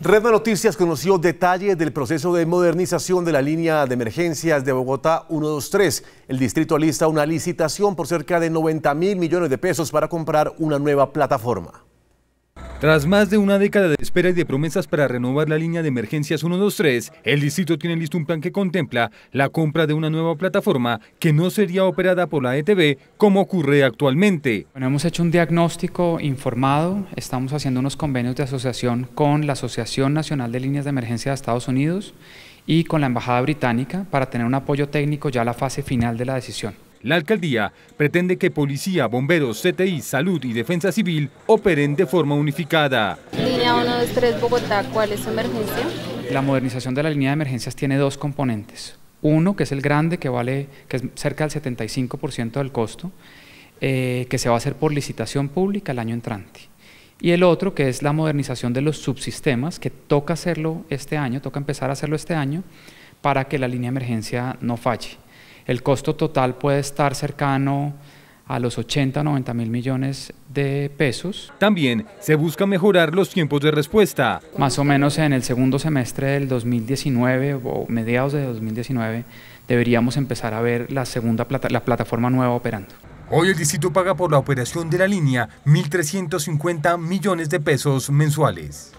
Red de Noticias conoció detalles del proceso de modernización de la línea de emergencias de Bogotá 123. El distrito alista una licitación por cerca de 90 mil millones de pesos para comprar una nueva plataforma. Tras más de una década de espera y de promesas para renovar la línea de emergencias 123, el distrito tiene listo un plan que contempla la compra de una nueva plataforma que no sería operada por la ETB como ocurre actualmente. hemos hecho un diagnóstico informado, estamos haciendo unos convenios de asociación con la Asociación Nacional de Líneas de Emergencia de Estados Unidos y con la Embajada Británica para tener un apoyo técnico ya a la fase final de la decisión. La alcaldía pretende que policía, bomberos, CTI, salud y defensa civil operen de forma unificada. Línea 123 Bogotá, ¿cuál es su emergencia? La modernización de la línea de emergencias tiene dos componentes. Uno, que es el grande, que vale que es cerca del 75% del costo, eh, que se va a hacer por licitación pública el año entrante. Y el otro, que es la modernización de los subsistemas, que toca hacerlo este año, toca empezar a hacerlo este año, para que la línea de emergencia no falle. El costo total puede estar cercano a los 80 90 mil millones de pesos. También se busca mejorar los tiempos de respuesta. Más o menos en el segundo semestre del 2019 o mediados de 2019 deberíamos empezar a ver la segunda la plataforma nueva operando. Hoy el distrito paga por la operación de la línea 1.350 millones de pesos mensuales.